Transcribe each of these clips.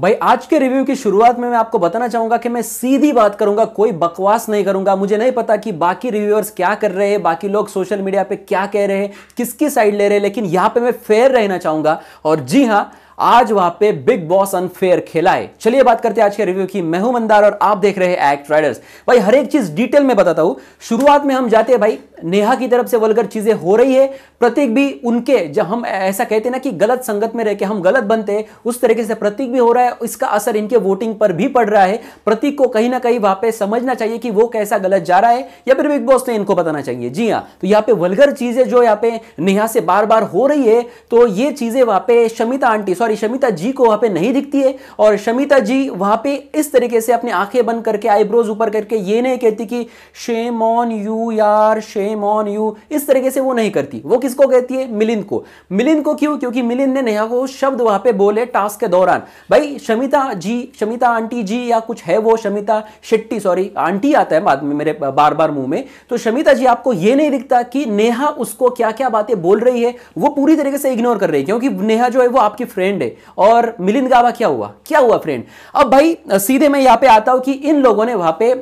भाई आज के रिव्यू की शुरुआत में मैं आपको बताना चाहूंगा कि मैं सीधी बात करूंगा कोई बकवास नहीं करूंगा मुझे नहीं पता कि बाकी रिव्यूअर्स क्या कर रहे हैं बाकी लोग सोशल मीडिया पे क्या कह रहे हैं किसकी साइड ले रहे हैं लेकिन यहां पे मैं फेयर रहना चाहूंगा और जी हां आज वहां पे बिग बॉस अनफेयर खेला है चलिए बात करते हैं आज के रिव्यू की मेहू मंदार और आप देख रहे हैं एक्ट राइडर्स भाई हर एक चीज डिटेल में बताता हूं शुरुआत में हम जाते हैं भाई नेहा की तरफ से वलगर चीजें हो रही है प्रतीक भी उनके जब हम ऐसा कहते ना कि गलत संगत में रह के हम गलत बनते हैं उस तरीके से प्रतीक भी हो रहा है इसका असर इनके वोटिंग पर भी पड़ रहा है प्रतीक को कहीं ना कहीं वहां पर समझना चाहिए कि वो कैसा गलत जा रहा है या फिर बिग बॉस ने इनको बताना चाहिए जी हाँ तो यहाँ पे वलगर चीजें जो यहाँ पे नेहा से बार बार हो रही है तो ये चीजें वहां पे शमिता आंटी सॉरी शमिता जी को वहां पे नहीं दिखती है और शमिता जी वहां पे इस तरीके से अपनी आंखें बंद करके आईब्रोज ऊपर करके ये नहीं कहती कि शेम ऑन यू यार शेम शेम ऑन यू इस तरीके से वो नहीं करती वो किसको कहती है मिलिंद को मिलिंद को क्यों क्योंकि मिलिंद ने नेहा को शब्द वहां पे बोले टास्क के दौरान भाई शमिता जी शमिता आंटी जी या कुछ है वो शमिता शेट्टी सॉरी आंटी आता है बाद में मेरे बार बार मुंह में तो शमिता जी आपको ये नहीं दिखता कि नेहा उसको क्या क्या बातें बोल रही है वो पूरी तरीके से इग्नोर कर रही है क्योंकि नेहा जो है वो आपकी फ्रेंड है और मिलिंद गावा क्या हुआ क्या हुआ फ्रेंड अब भाई सीधे मैं यहां पे आता हूं कि इन लोगों ने वहां पे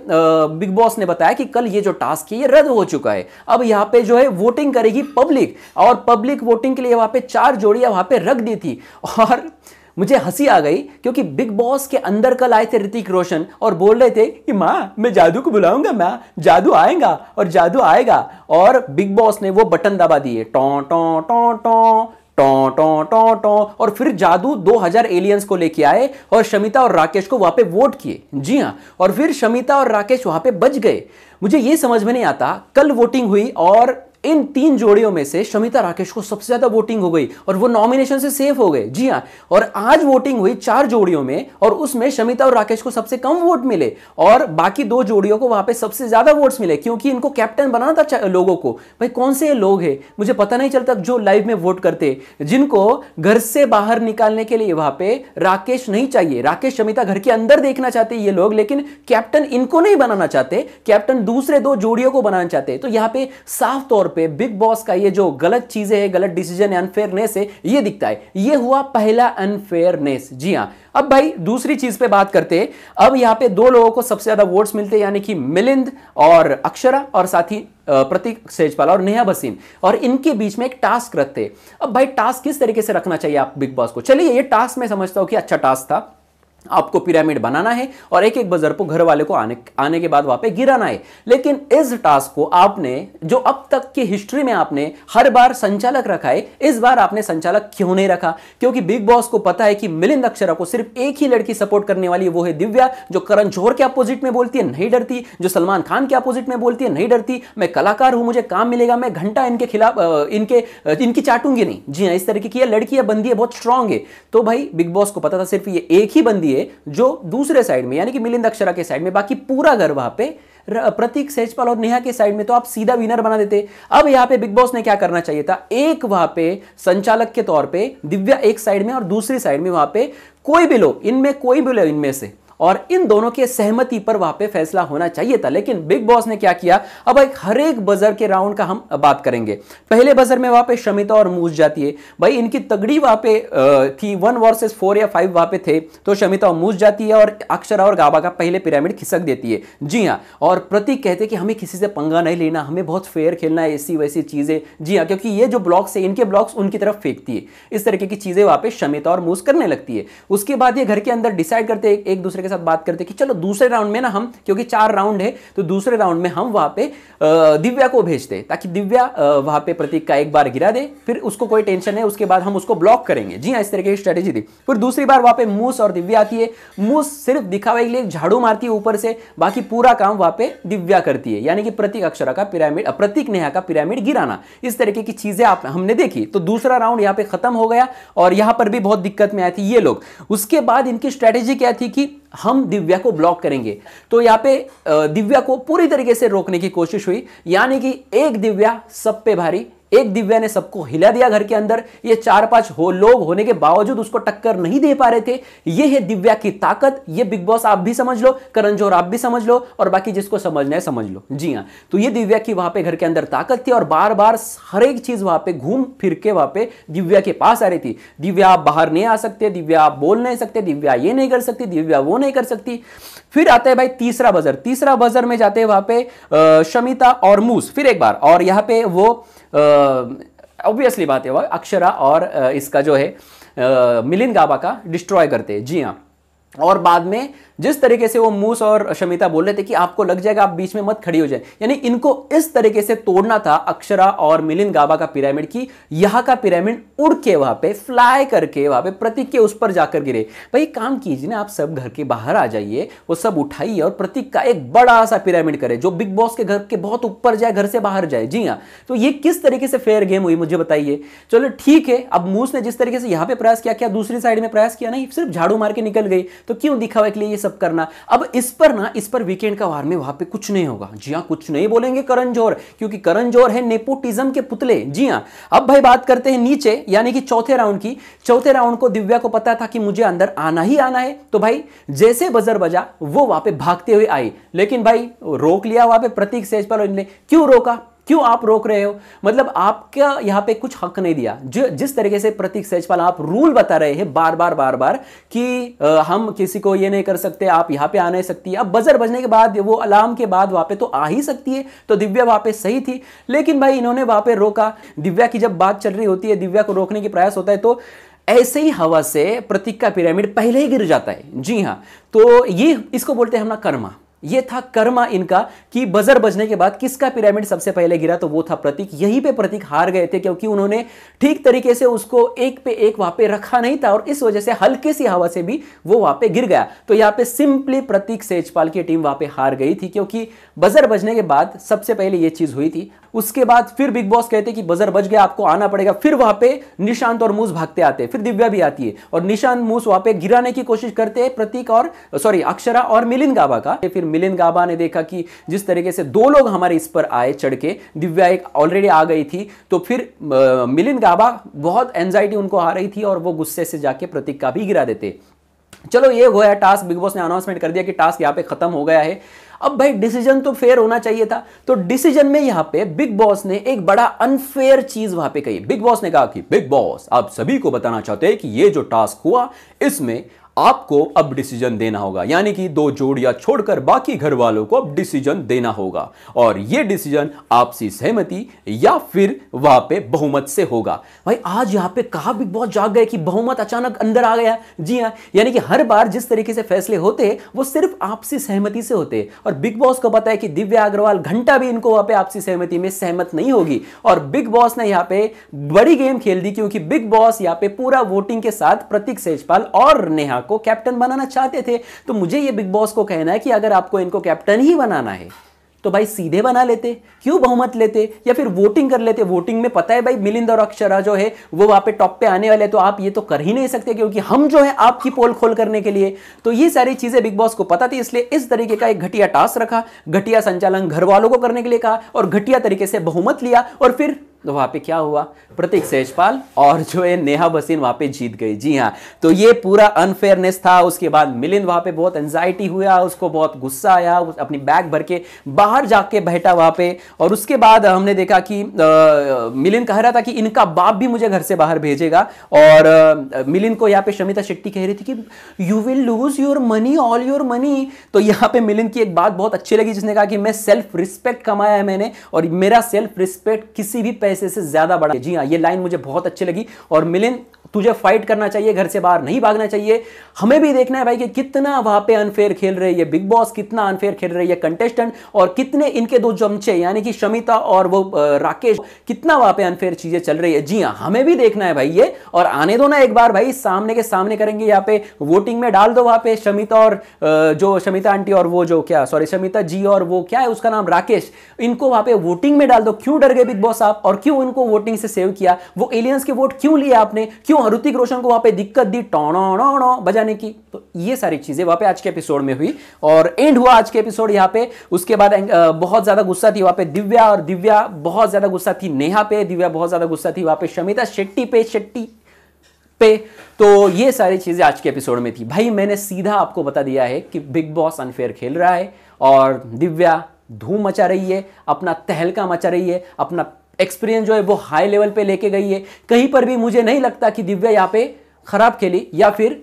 बिग बॉस ने बताया कि कल ये जो टास्क है ये रद्द हो चुका है अब यहाँ पे जो है वोटिंग करेगी पब्लिक और पब्लिक वोटिंग के लिए वहाँ पे चार जोड़ियाँ वहाँ पे रख दी थी और मुझे हंसी आ गई क्योंकि बिग बॉस के अंदर कल आए थे ऋतिक रोशन और बोल रहे थे कि माँ मैं जादू को बुलाऊंगा माँ जादू आएगा और जादू आएगा और बिग बॉस ने वो बटन दबा दिए टों टों टों टों टों टों टों टों और फिर जादू 2000 एलियंस को लेके आए और शमिता और राकेश को वहां पे वोट किए जी हाँ और फिर शमिता और राकेश वहां पे बच गए मुझे ये समझ में नहीं आता कल वोटिंग हुई और इन तीन जोड़ियों में से शमिता राकेश को सबसे ज्यादा वोटिंग हो गई और वो नॉमिनेशन से सेफ हो गए जी हाँ और आज वोटिंग हुई चार जोड़ियों में और उसमें शमिता और राकेश को सबसे कम वोट मिले और बाकी दो जोड़ियों को वहां पे सबसे ज्यादा वोट्स मिले क्योंकि इनको कैप्टन बनाना था लोगों को भाई कौन से लोग है मुझे पता नहीं चलता जो लाइव में वोट करते जिनको घर से बाहर निकालने के लिए वहां पे राकेश नहीं चाहिए राकेश शमिता घर के अंदर देखना चाहते ये लोग लेकिन कैप्टन इनको नहीं बनाना चाहते कैप्टन दूसरे दो जोड़ियों को बनाना चाहते तो यहाँ पे साफ तौर पे बिग बॉस का ये जो गलत चीजें है गलत डिसीजन है अनफेयरनेस है ये दिखता है ये हुआ पहला अनफेयरनेस जी हाँ अब भाई दूसरी चीज पे बात करते हैं अब यहाँ पे दो लोगों को सबसे ज्यादा वोट्स मिलते हैं यानी कि मिलिंद और अक्षरा और साथ ही प्रतीक सेजपाल और नेहा भसीन और इनके बीच में एक टास्क रखते अब भाई टास्क किस तरीके से रखना चाहिए आप बिग बॉस को चलिए ये टास्क मैं समझता हूँ कि अच्छा टास्क था आपको पिरामिड बनाना है और एक एक बजर को घर वाले को आने आने के बाद वहां पे गिराना है लेकिन इस टास्क को आपने जो अब तक की हिस्ट्री में आपने हर बार संचालक रखा है इस बार आपने संचालक क्यों नहीं रखा क्योंकि बिग बॉस को पता है कि मिलिंद अक्षरा को सिर्फ एक ही लड़की सपोर्ट करने वाली है वो है दिव्या जो करण जोहर के अपोजिट में बोलती है नहीं डरती जो सलमान खान के अपोजिट में बोलती है नहीं डरती मैं कलाकार हूं मुझे काम मिलेगा मैं घंटा इनके खिलाफ इनके इनकी चाटूंगी नहीं जी हाँ इस तरीके की लड़की बंदी है बहुत स्ट्रांग है तो भाई बिग बॉस को पता था सिर्फ ये एक ही बंदी लिए जो दूसरे साइड में यानी कि मिलिंद अक्षरा के साइड में बाकी पूरा घर वहां पे प्रतीक सेजपाल और नेहा के साइड में तो आप सीधा विनर बना देते अब यहां पे बिग बॉस ने क्या करना चाहिए था एक वहां पे संचालक के तौर पे दिव्या एक साइड में और दूसरी साइड में वहां पे कोई भी लो इनमें कोई भी लो इनमें से और इन दोनों के सहमति पर वहां पे फैसला होना चाहिए था लेकिन बिग बॉस ने क्या किया अब एक हर एक बजर के राउंड का हम बात करेंगे पहले बजर में वहां पे शमिता और मूस जाती है भाई इनकी तगड़ी वहां पे थी वन वर्सेस फोर या फाइव वहां पे थे तो शमिता और मूस जाती है और अक्षरा और गाबा का पहले पिरामिड खिसक देती है जी हाँ और प्रतीक कहते कि हमें किसी से पंगा नहीं लेना हमें बहुत फेयर खेलना है ऐसी वैसी चीजें जी हाँ क्योंकि ये जो ब्लॉक्स है इनके ब्लॉक्स उनकी तरफ फेंकती है इस तरीके की चीजें वहां पर शमिता और मूस करने लगती है उसके बाद ये घर के अंदर डिसाइड करते एक दूसरे के साथ बात करते कि चलो दूसरे राउंड में ना हम क्योंकि चार राउंड है तो दूसरे राउंड में हम वहां पे दिव्या को भेजते ताकि दिव्या वहां पे प्रतीक का एक बार गिरा दे फिर उसको कोई टेंशन है उसके बाद हम उसको ब्लॉक करेंगे जी हाँ इस तरह की स्ट्रेटेजी थी फिर दूसरी बार वहां पे मूस और दिव्या आती है मूस सिर्फ दिखावे के लिए झाड़ू मारती है ऊपर से बाकी पूरा काम वहां पे दिव्या करती है यानी कि प्रतीक अक्षरा का पिरामिड प्रतीक नेहा का पिरामिड गिराना इस तरीके की चीजें आप हमने देखी तो दूसरा राउंड यहाँ पे खत्म हो गया और यहाँ पर भी बहुत दिक्कत में आई थी ये लोग उसके बाद इनकी स्ट्रेटेजी क्या थी कि हम दिव्या को ब्लॉक करेंगे तो यहाँ पे दिव्या को पूरी तरीके से रोकने की कोशिश हुई यानी कि एक दिव्या सब पे भारी एक दिव्या ने सबको हिला दिया घर के अंदर ये चार पांच हो लोग होने के बावजूद उसको टक्कर नहीं दे पा रहे थे ये है दिव्या की ताकत ये बिग बॉस आप भी समझ लो करण जोहर आप भी समझ लो और बाकी जिसको समझना है समझ लो जी हाँ तो ये दिव्या की वहां पे घर के अंदर ताकत थी और बार बार हर एक चीज वहां पे घूम फिर के वहां पे दिव्या के पास आ रही थी दिव्या आप बाहर नहीं आ सकते दिव्या आप बोल नहीं सकते दिव्या ये नहीं कर सकती दिव्या वो नहीं कर सकती फिर आता है भाई तीसरा बजर तीसरा बजर में जाते हैं वहां पे शमिता और मूस फिर एक बार और यहां पे वो ऑब्वियसली बात है वह अक्षरा और इसका जो है मिलिंद गाबा का डिस्ट्रॉय करते हैं जी हाँ और बाद में जिस तरीके से वो मूस और शमिता बोल रहे थे कि आपको लग जाएगा आप बीच में मत खड़ी हो जाए यानी इनको इस तरीके से तोड़ना था अक्षरा और मिलिन गाबा का पिरामिड की यहाँ का पिरामिड उड़ के वहां पे फ्लाई करके वहां पे प्रतीक के उस पर जाकर गिरे भाई काम कीजिए ना आप सब घर के बाहर आ जाइए वो सब उठाइए और प्रतीक का एक बड़ा सा पिरामिड करे जो बिग बॉस के घर के बहुत ऊपर जाए घर से बाहर जाए जी हाँ तो ये किस तरीके से फेयर गेम हुई मुझे बताइए चलो ठीक है अब मूस ने जिस तरीके से यहाँ पे प्रयास किया क्या दूसरी साइड में प्रयास किया नहीं सिर्फ झाड़ू मार के निकल गई तो क्यों दिखा हुआ लिए ये सब करना अब इस पर ना इस पर वीकेंड का वार में वहां पे कुछ नहीं होगा जी हाँ कुछ नहीं बोलेंगे करण जोहर क्योंकि करण जोर है नेपोटिज्म के पुतले जी हाँ अब भाई बात करते हैं नीचे यानी कि चौथे राउंड की चौथे राउंड को दिव्या को पता था कि मुझे अंदर आना ही आना है तो भाई जैसे बजर बजा वो वहां पे भागते हुए आई लेकिन भाई रोक लिया वहां पे प्रतीक सेजपाल पर क्यों रोका क्यों आप रोक रहे हो मतलब आपका यहां पे कुछ हक नहीं दिया जो जिस तरीके से प्रतीक सेजपाल आप रूल बता रहे हैं बार बार बार बार कि आ, हम किसी को ये नहीं कर सकते आप यहां पे आ नहीं सकती अब बजर बजने के बाद वो अलार्म के बाद वहां पे तो आ ही सकती है तो दिव्या वहां पे सही थी लेकिन भाई इन्होंने वहां पर रोका दिव्या की जब बात चल रही होती है दिव्या को रोकने की प्रयास होता है तो ऐसे ही हवा से प्रतीक का पिरामिड पहले ही गिर जाता है जी हाँ तो ये इसको बोलते हैं हम ना कर्मा ये था कर्मा इनका कि बजर बजने के बाद किसका पिरामिड सबसे पहले गिरा तो वो था प्रतीक यही पे प्रतीक हार गए थे क्योंकि उन्होंने ठीक तरीके से उसको एक पे एक वहां पे रखा नहीं था और इस वजह से हल्के सी हवा से भी वो वहां पे गिर गया तो यहां पे सिंपली प्रतीक सेजपाल की टीम वहां पे हार गई थी क्योंकि बजर बजने के बाद सबसे पहले यह चीज हुई थी उसके बाद फिर बिग बॉस कहते कि बजर बज गया आपको आना पड़ेगा फिर वहां पे निशांत और मूस भागते आते फिर दिव्या भी आती है और निशांत मूस वहां पे गिराने की कोशिश करते हैं प्रतीक और सॉरी अक्षरा और मिलिन गाबा का फिर मिलिन गाबा ने देखा कि जिस तरीके से दो लोग हमारे इस पर आए चढ़ के दिव्या एक ऑलरेडी आ गई थी तो फिर मिलिन गाबा बहुत एंजाइटी उनको आ रही थी और वो गुस्से से जाके प्रतीक का भी गिरा देते चलो ये हुआ है टास्क बिग बॉस ने अनाउंसमेंट कर दिया कि टास्क यहाँ पे खत्म हो गया है अब भाई डिसीजन तो फेयर होना चाहिए था तो डिसीजन में यहां पे बिग बॉस ने एक बड़ा अनफेयर चीज वहां पे कही बिग बॉस ने कहा कि बिग बॉस आप सभी को बताना चाहते हैं कि ये जो टास्क हुआ इसमें आपको अब डिसीजन देना होगा यानी कि दो या छोड़कर बाकी घर वालों को अब डिसीजन देना होगा और यह डिसीजन आपसी सहमति या फिर वहां पे बहुमत से होगा भाई आज यहां पे कहा बिग बॉस जाग गए कि बहुमत अचानक अंदर आ गया जी हाँ यानी कि हर बार जिस तरीके से फैसले होते हैं वो सिर्फ आपसी सहमति से होते और बिग बॉस को पता है कि दिव्या अग्रवाल घंटा भी इनको वहां पर आपसी सहमति में सहमत नहीं होगी और बिग बॉस ने यहां पे बड़ी गेम खेल दी क्योंकि बिग बॉस यहां पे पूरा वोटिंग के साथ प्रतीक सेजपाल और नेहा को कैप्टन बनाना चाहते थे तो मुझे ये बिग बॉस को कहना है कि अगर आपको इनको कैप्टन ही बनाना है तो भाई सीधे बना लेते क्यों बहुमत लेते या फिर वोटिंग कर लेते वोटिंग में पता है भाई मिलिंद और अक्षरा जो है वो वहां पे टॉप पे आने वाले तो आप ये तो कर ही नहीं सकते क्योंकि हम जो है आपकी पोल खोल करने के लिए तो ये सारी चीज़ें बिग बॉस को पता थी इसलिए इस तरीके का एक घटिया टास्क रखा घटिया संचालन घर वालों को करने के लिए कहा और घटिया तरीके से बहुमत लिया और फिर तो वहाँ पे क्या हुआ प्रतीक सहजपाल और जो है नेहा बसीन वहाँ पे जीत गई जी हाँ तो ये पूरा अनफेयरनेस था उसके बाद मिलिंद वहाँ पे बहुत एनजाइटी हुआ उसको बहुत गुस्सा आया अपनी बैग भर के बाहर जाके बैठा वहाँ पे और उसके बाद हमने देखा कि मिलिंद कह रहा था कि इनका बाप भी मुझे घर से बाहर भेजेगा और मिलिंद को यहाँ पे शमिता शेट्टी कह रही थी कि you will lose your money all your money तो यहाँ पे मिलिंद की एक बात बहुत अच्छी लगी जिसने कहा कि मैं सेल्फ रिस्पेक्ट कमाया है मैंने और मेरा सेल्फ रिस्पेक्ट किसी भी पैसे से ज़्यादा बड़ा जी हाँ ये लाइन मुझे बहुत अच्छी लगी और मिलिन तुझे फाइट करना चाहिए घर से बाहर नहीं भागना चाहिए हमें भी देखना है भाई कि कितना वहां पे अनफेयर खेल रहे ये बिग बॉस कितना अनफेयर खेल रहे ये कंटेस्टेंट और कितने इनके दो जमचे यानी कि शमिता और वो राकेश कितना वहां पे अनफेयर चीजें चल रही है जी हाँ हमें भी देखना है भाई ये और आने दो ना एक बार भाई सामने के सामने करेंगे यहाँ पे वोटिंग में डाल दो वहां पे शमिता और जो शमिता आंटी और वो जो क्या सॉरी शमिता जी और वो क्या है उसका नाम राकेश इनको वहां पे वोटिंग में डाल दो क्यों डर गए बिग बॉस आप और क्यों इनको वोटिंग से सेव किया वो एलियंस के वोट क्यों लिए आपने क्यों ऋतिक रोशन को वहां पे दिक्कत दी टोणो बजाने की तो ये सारी चीजें वहां पे आज के एपिसोड में हुई और एंड हुआ आज के एपिसोड यहाँ पे उसके बाद बहुत ज्यादा गुस्सा थी वहां पे दिव्या और दिव्या बहुत ज्यादा गुस्सा थी नेहा पे दिव्या बहुत ज्यादा गुस्सा थी वहां पे शमिता शेट्टी पे शेट्टी पे तो ये सारी चीज़ें आज के एपिसोड में थी भाई मैंने सीधा आपको बता दिया है कि बिग बॉस अनफेयर खेल रहा है और दिव्या धूम मचा रही है अपना तहलका मचा रही है अपना एक्सपीरियंस जो है वो हाई लेवल पे लेके गई है कहीं पर भी मुझे नहीं लगता कि दिव्या यहाँ पे खराब खेली या फिर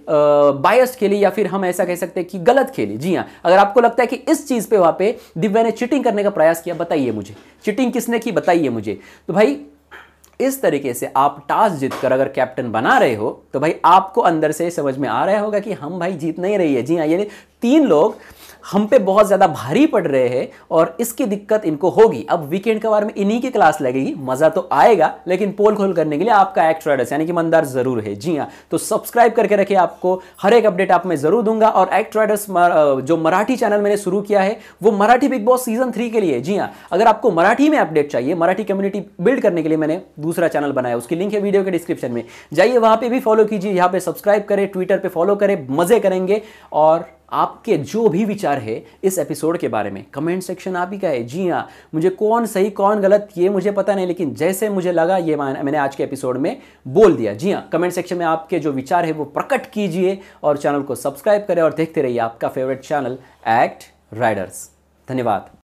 बायस खेली या फिर हम ऐसा कह सकते हैं कि गलत खेली जी हाँ अगर आपको लगता है कि इस चीज़ पे वहां पे दिव्या ने चिटिंग करने का प्रयास किया बताइए मुझे चिटिंग किसने की बताइए मुझे तो भाई इस तरीके से आप टास्क जीतकर अगर कैप्टन बना रहे हो तो भाई आपको अंदर से समझ में आ रहा होगा कि हम भाई जीत नहीं रही है जी हाँ ये तीन लोग हम पे बहुत ज़्यादा भारी पड़ रहे हैं और इसकी दिक्कत इनको होगी अब वीकेंड के बारे में इन्हीं की क्लास लगेगी मज़ा तो आएगा लेकिन पोल खोल करने के लिए आपका एक्ट राइडर्स यानी कि मंदार ज़रूर है जी हाँ तो सब्सक्राइब करके रखिए आपको हर एक अपडेट आप मैं ज़रूर दूंगा और एक्ट राइडर्स जो मराठी चैनल मैंने शुरू किया है वो Marathi Bigg Boss season three के लिए जी हाँ अगर आपको मराठी में अपडेट चाहिए मराठी कम्युनिटी बिल्ड करने के लिए मैंने दूसरा चैनल बनाया उसकी लिंक है वीडियो के डिस्क्रिप्शन में जाइए वहाँ पर भी फॉलो कीजिए यहाँ पर सब्सक्राइब करें ट्विटर पर फॉलो करें मज़े करेंगे और आपके जो भी विचार है इस एपिसोड के बारे में कमेंट सेक्शन आप ही का है जी हाँ मुझे कौन सही कौन गलत ये मुझे पता नहीं लेकिन जैसे मुझे लगा ये मैंने आज के एपिसोड में बोल दिया जी हाँ कमेंट सेक्शन में आपके जो विचार है वो प्रकट कीजिए और चैनल को सब्सक्राइब करें और देखते रहिए आपका फेवरेट चैनल एक्ट राइडर्स धन्यवाद